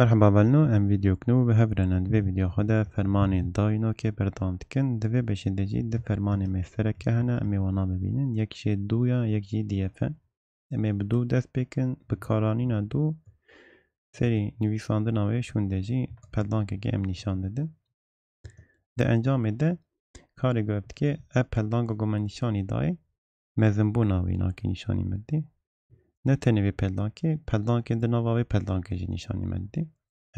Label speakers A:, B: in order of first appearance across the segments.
A: مرحبا بالنو ام ویدیو کنو به اند ویدیو خدا فرمان داینو که برداند کن دوی بشه دجی فرمان مفره هنا هنه امی وانا ببینن یکشی دو یا دی اف امی بدو دست بکن بکارانینا دو سری نویساندن آوی شون دجی پلدان که ام نشان ده ده انجام ده کاری گفت که اپ پلدان که نشانی دای مزنبون ناوی ناکی نشانی مدی Ne tenevi peldankê, peldankê de nava vê peldankê jî nîşanîme didî.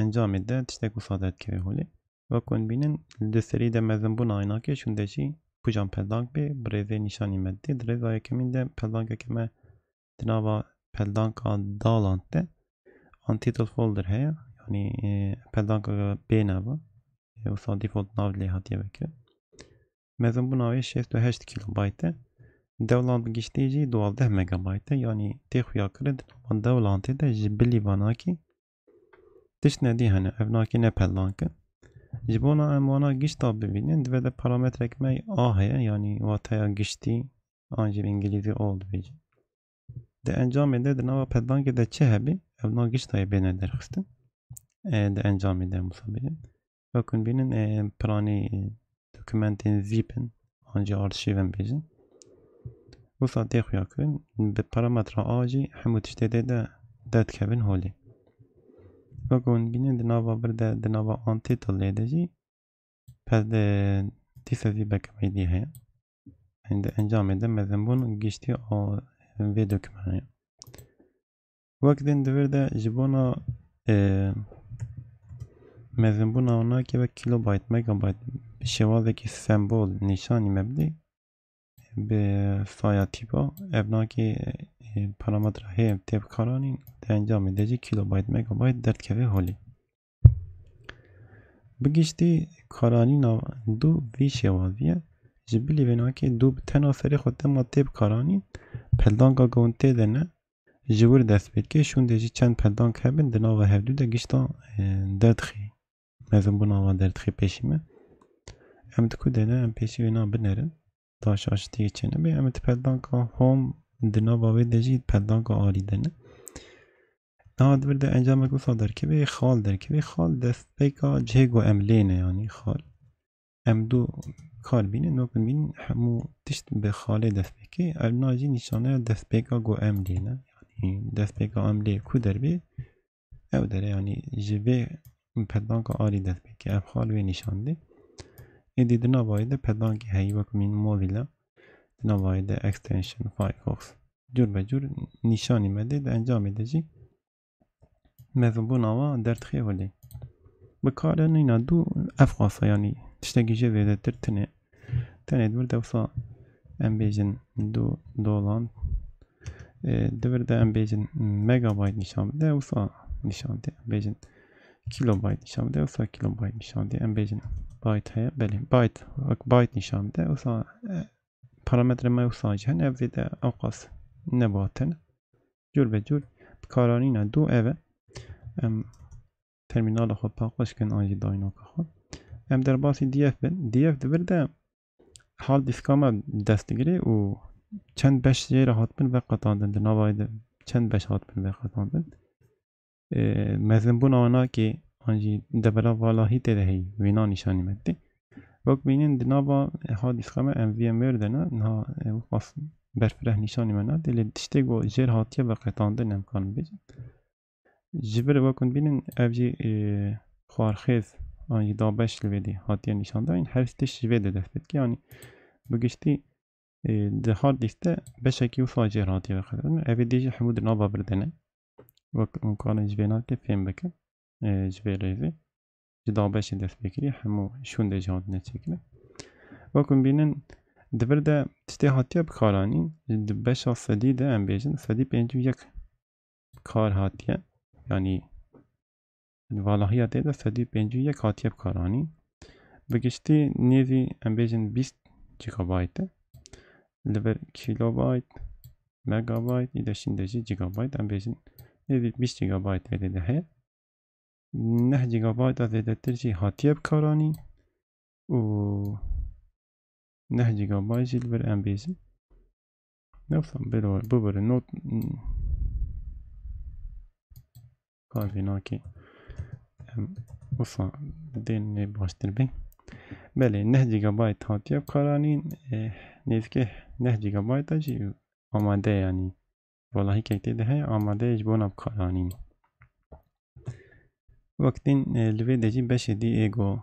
A: Encamê de tiştek wisa derkeve holê. Vekon bînin li serî de mezinbûna aynakê şûn de jî kujan peldank bê bi rêzê nîşanîme didî. Di rêza de peldankeke me di nava peldanka dalan de folder heye yani e, peldanka B nava e, wisa default nav lê hatiye vekirin. Mezin bu navê 68 kB دولان بگشتی جی دوازده مگابایت یعنی تی خویا کرد من دولان تی ده جی بلی باناکی تش ندی هنه افناکی نپلان که جبونا اموانا گشتا ببینین دوه ده پارامترک می آهه یعنی واتایا گشتی آنجی انگلیزی اولد بیجی ده انجام ده ده نوا پلان که ده چه هبی افنا گشتای بینه درخستن ده انجام ده مصابیجن و کن بینن پرانی دکومنتین زیپن آنجی آرشیون بیجن وفق دی خویا کن به پارامتر آجی همو تشتی ده ده ده کبین هولی و گون بینه ده برده ده نوا آنتی تولی پس ده دی سوزی بکمی دی هیا این ده انجام ده مزنبون گشتی آ وی دکمانه وقت دین دور ده مزنبون آنا که و کلو بایت مگا بایت شوازه سمبول نشانی مبدی به فایا تیپا ابنا که پرامتر تیپ کارانی در انجام کیلو کلو بایت مگا بایت درد کوه هولی بگیشتی کارانی ناو دو وی شوازیه جی بلی بنا که دو تنا سری خود ما تیپ کارانی پلدانگا گونتی ده نه جیور دست بید که شون ده چند پلدانگ هبین ده ناوه هفدو ده تا درد خی مزم بنا ما درد خی پیشیمه امتکو ده نه taş açtığı için bir emet peldanka home dinava ve deji peldanka aridene نهاد برده انجام گوسا در که بی خال در که بی خال دسته کا جهگو املینه یعنی خال ام دو کار بینه نو کن بین همو تشت به خاله دسته که الناجی نشانه دسته کا گو املینه یعنی دسته کا املی کو در بی او داره یعنی جبه پدان کا آری دسته که ام خال به نشانده Quindi di nuovo hai depende anche hai va come in mobile. extension Firefox. Cür be cür nişan imedi de encam edici. Mezun bu nava dertxi vali. Bu karın yine du efkasa yani işte gece vedetir tene. Tene bir de olsa embejin du dolan. E, devir de embejin megabayt nişan de olsa nişan de embejin kilobayt nişan de olsa kilobayt nişan de embejin byte-ҳе бале байт байт нишанида параметри ма усаҷҳен эвзида авқас небатен ҷур ба ҷур каранина ду эве ам терминала худ пақваш кин аҷи дайнока худ ам дар баси df бин df дибирда ҳал дискама дастгирӣ ӯ чанд беш жера ҳатбин ве қатандин ди навайда чанд беш ҳатбин ве қатандин мезмбуна она ки هانجی دبلا والا هی ته دهی وینا نشانی مدی وقت بینین دنابا هادی فخمه ام وی ام دنا نها وقف برفره نشانی منا دل تشتی گو جر هاتیه و قطاندن امکان بیجن جبر وکن بینین اف جی خوارخیز آنجی دابش لویدی هاتیه نشان دارین هر ستش جویده دفت که یعنی بگشتی ده هار دیسته بشکی و فاجر هاتیه و قطاندن اف دیجی حمود نابا بردنه وک جوینا که فهم بکن جباليزي جدا باش ندير فكري حمو شون دا جهود نتكلا وكم بينا دبردا تشتي بكارانين جد باشا صدي دا ام بيجن صدي بينجو يك بكار هاتيا يعني الفالهية تيدا صدي بينجو يك هاتيا بكارانين بگشتی نیزی امبیژن 20 جیگابایت لبر کیلوبایت مگابایت ایده شندجی جیگابایت امبیژن نیزی 20 جیگابایت ایده ده نه بايت از زیادتر جی هاتیه بکارانی و نه بايت جیل بر ام بیزی نفهم بلور ببر نوت کاری ناکی وصا دين باشتر بي بله نه بايت هاتیه كاراني اه، نیزکه نه بايت جی آماده يعني والله که تیده آماده اجبون بکارانی وقتين لفي دجي باش دي ايغو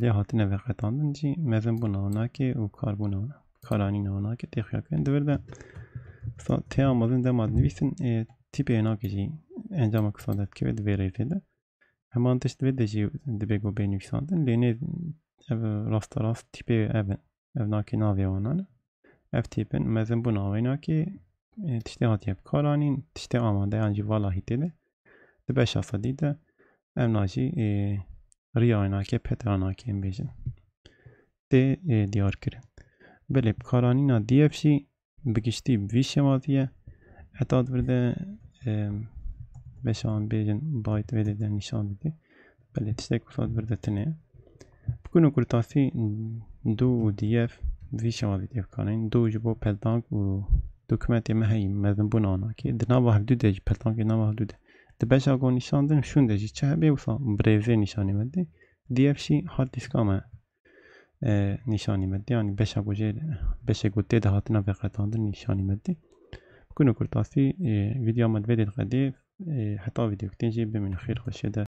A: لي هاتنا في قطان جي مازن بونا هناك وكار بونا هنا كارانين هناك تيخيا كان دوردا سا تي امازن دما نويسن تيبي هناك جي انجام اقصادات كيف دبيري تيدا همان تشت في دجي دبيغو بيني كساندن ليني راست راست تيبي افن افناكي نافي هنا اف تيبن مازن بونا هناك tişte hatiye karanîn tişte amade yani civala hitede de beş asa dî de Evnaci riyanake petranake em bêjin. E, tê e, diyar kire. Belê karanîna diyê jî bi şey, giştî vî şematiye heta e, beşan bêjin bayt vê nişan nîşan didî. Belê tiştek kusa divirde tune. Bikûn û kurtasî dû û diyê vî şematî tê bikarin. Dû ji bo peldank û dokumentê me heyî mezin bûna anakê. Di nava hevdûdê jî peldankê nava Tebeja nişandim şundeci çehbe ufa brevve nişani medde. Diğer şey hard disk ama nişani medde yani beşe goje beşe gote de hatına ve katandın nişani medde. كونو كرتاسي فيديو مد فيديو غادي حتى فيديو كتنجي بمن خير خشده